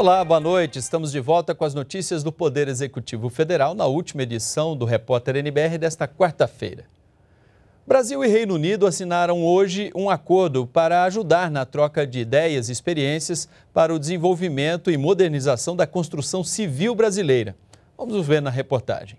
Olá, boa noite. Estamos de volta com as notícias do Poder Executivo Federal na última edição do Repórter NBR desta quarta-feira. Brasil e Reino Unido assinaram hoje um acordo para ajudar na troca de ideias e experiências para o desenvolvimento e modernização da construção civil brasileira. Vamos ver na reportagem.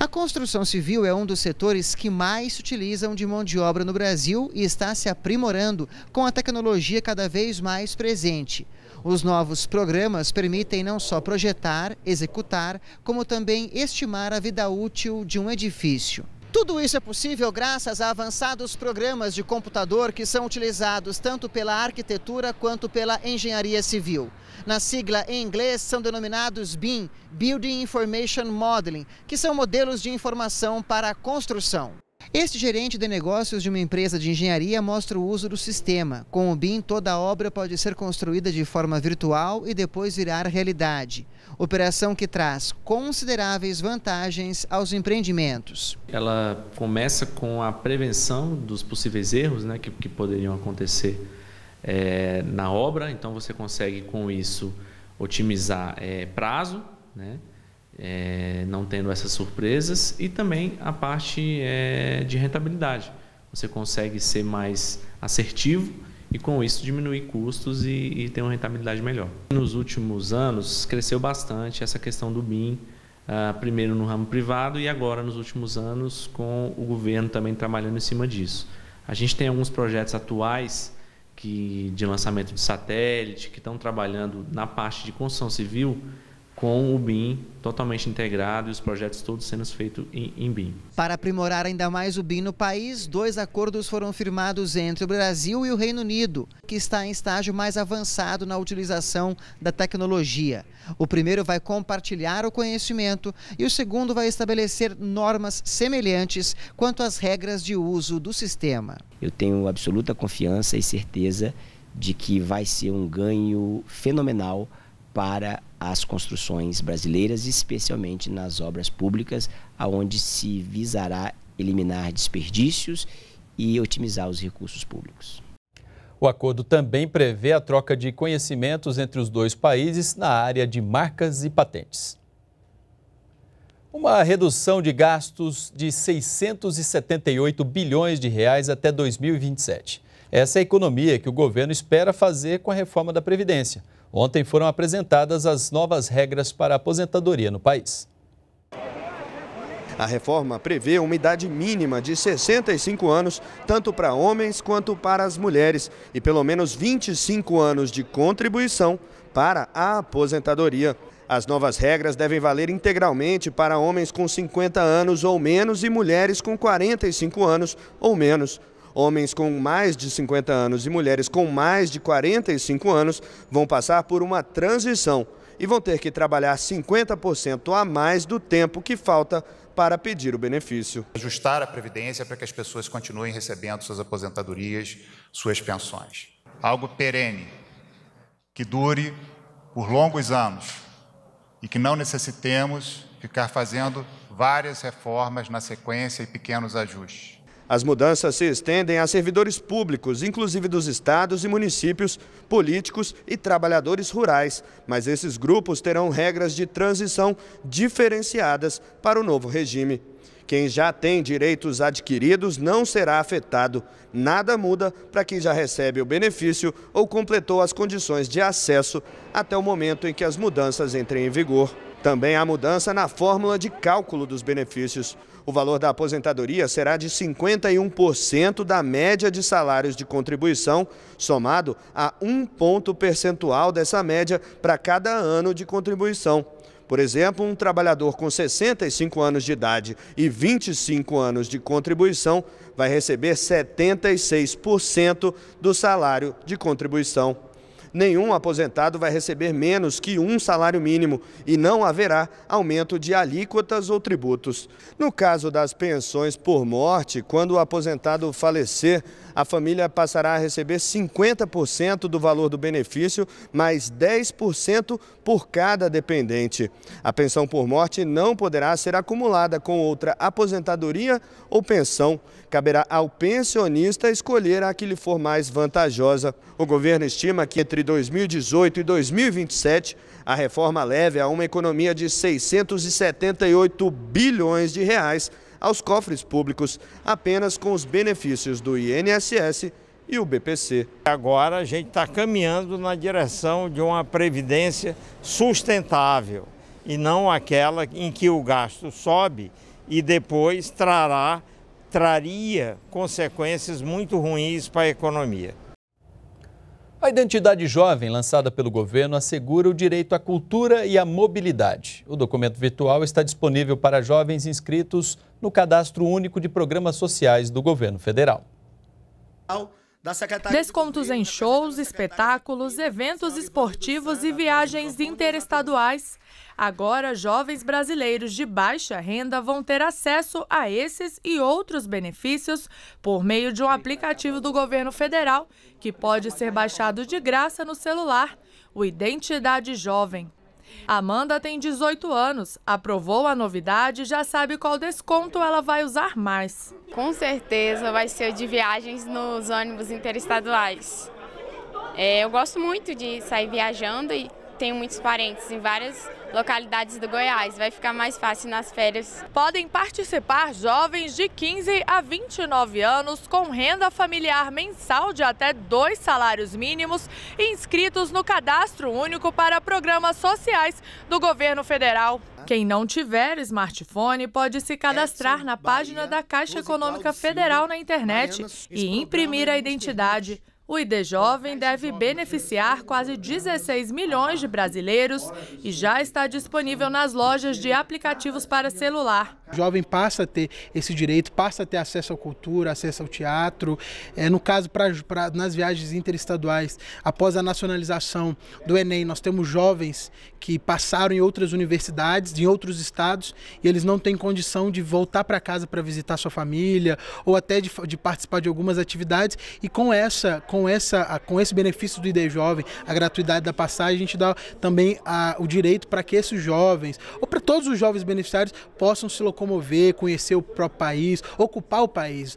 A construção civil é um dos setores que mais utilizam de mão de obra no Brasil e está se aprimorando com a tecnologia cada vez mais presente. Os novos programas permitem não só projetar, executar, como também estimar a vida útil de um edifício. Tudo isso é possível graças a avançados programas de computador que são utilizados tanto pela arquitetura quanto pela engenharia civil. Na sigla em inglês são denominados BIM, Building Information Modeling, que são modelos de informação para a construção. Este gerente de negócios de uma empresa de engenharia mostra o uso do sistema. Com o BIM, toda a obra pode ser construída de forma virtual e depois virar realidade. Operação que traz consideráveis vantagens aos empreendimentos. Ela começa com a prevenção dos possíveis erros né, que, que poderiam acontecer é, na obra, então você consegue com isso otimizar é, prazo, né? é, não tendo essas surpresas, e também a parte é, de rentabilidade. Você consegue ser mais assertivo e com isso diminuir custos e, e, ter uma rentabilidade melhor. Nos últimos anos cresceu bastante essa questão do BIM, uh, ah, primeiro no ramo privado e agora nos últimos anos com o governo também trabalhando em cima disso. A gente tem alguns projetos atuais que, de lançamento de satélite que estão trabalhando na parte de construção civil com o BIM totalmente integrado e os projetos todos sendo feitos em, em, BIM. Para aprimorar ainda mais o BIM no país, dois acordos foram firmados entre o Brasil e o Reino Unido, que está em estágio mais avançado na utilização da tecnologia. O primeiro vai compartilhar o conhecimento e o segundo vai estabelecer normas semelhantes quanto às regras de uso do sistema. Eu tenho absoluta confiança e certeza de que vai ser um ganho fenomenal para as construções brasileiras, especialmente nas obras públicas, aonde se visará eliminar desperdícios e otimizar os recursos públicos. O acordo também prevê a troca de conhecimentos entre os dois países na área de marcas e patentes. Uma redução de gastos de 678 bilhões de reais até 2027. Essa é a economia que o governo espera fazer com a reforma da Previdência. Ontem foram apresentadas as novas regras para a aposentadoria no país. A reforma prevê uma idade mínima de 65 anos, tanto para homens quanto para as mulheres, e pelo menos 25 anos de contribuição para a aposentadoria. As novas regras devem valer integralmente para homens com 50 anos ou menos e mulheres com 45 anos ou menos homens com mais de 50 anos e mulheres com mais de 45 anos vão passar por uma transição e vão ter que trabalhar 50% a mais do tempo que falta para pedir o benefício. Ajustar a Previdência para que as pessoas continuem recebendo suas aposentadorias, suas pensões. Algo perene, que dure por longos anos e que não necessitemos ficar fazendo várias reformas na sequência e pequenos ajustes. As mudanças se estendem a servidores públicos, inclusive dos estados e municípios, políticos e trabalhadores rurais, mas esses grupos terão regras de transição diferenciadas para o novo regime. Quem já tem direitos adquiridos não será afetado. Nada muda para quem já recebe o benefício ou completou as condições de acesso até o momento em que as mudanças entrem em vigor. Também há mudança na fórmula de cálculo dos benefícios o valor da aposentadoria será de 51% da média de salários de contribuição, somado a um ponto percentual dessa média para cada ano de contribuição. Por exemplo, um trabalhador com 65 anos de idade e 25 anos de contribuição vai receber 76% do salário de contribuição nenhum aposentado vai receber menos que um salário mínimo e não haverá aumento de alíquotas ou tributos. No caso das pensões por morte, quando o aposentado falecer, a família passará a receber 50% do valor do benefício, mais 10% por cada dependente. A pensão por morte não poderá ser acumulada com outra aposentadoria ou pensão. Caberá ao pensionista escolher a que lhe for mais vantajosa. O governo estima que entre entre 2018 e 2027, a reforma leve a uma economia de 678 bilhões de reais aos cofres públicos, apenas com os benefícios do INSS e o BPC. Agora a gente está caminhando na direção de uma previdência sustentável e não aquela em que o gasto sobe e depois trará, traria consequências muito ruins para a economia. A identidade jovem, lançada pelo governo, assegura o direito à cultura e à mobilidade. O documento virtual está disponível para jovens inscritos no Cadastro Único de Programas Sociais do governo federal. Descontos em shows, espetáculos, eventos esportivos e viagens interestaduais. Agora, jovens brasileiros de baixa renda vão ter acesso a esses e outros benefícios por meio de um aplicativo do governo federal, que pode ser baixado de graça no celular, o Identidade Jovem. Amanda tem 18 anos, aprovou a novidade e já sabe qual desconto ela vai usar mais. Com certeza vai ser de viagens nos ônibus interestaduais. É, eu gosto muito de sair viajando e tenho muitos parentes em várias localidades do Goiás. Vai ficar mais fácil nas férias. Podem participar jovens de 15 a 29 anos com renda familiar mensal de até dois salários mínimos inscritos no cadastro único para programas sociais do governo federal. Quem não tiver smartphone pode se cadastrar na página da Caixa Econômica Federal na internet e imprimir a identidade. O ID Jovem deve beneficiar quase 16 milhões de brasileiros e já está disponível nas lojas de aplicativos para celular. O jovem passa a ter esse direito, passa a ter acesso à cultura, acesso ao teatro. É, no caso, pra, pra, nas viagens interestaduais, após a nacionalização do Enem, nós temos jovens que passaram em outras universidades, em outros estados, e eles não têm condição de voltar para casa para visitar sua família ou até de, de, participar de algumas atividades. E com essa, com com, essa, com esse benefício do ID Jovem, a gratuidade da passagem, a gente dá também a, o direito para que esses jovens, ou para todos os jovens beneficiários, possam se locomover, conhecer o próprio país, ocupar o país.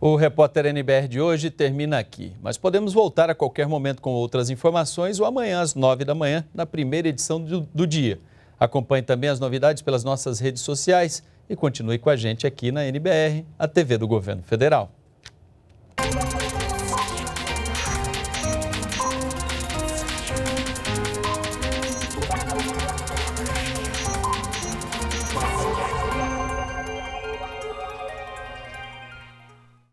O repórter NBR de hoje termina aqui, mas podemos voltar a qualquer momento com outras informações ou amanhã às nove da manhã, na primeira edição do, do dia. Acompanhe também as novidades pelas nossas redes sociais e continue com a gente aqui na NBR, a TV do Governo Federal.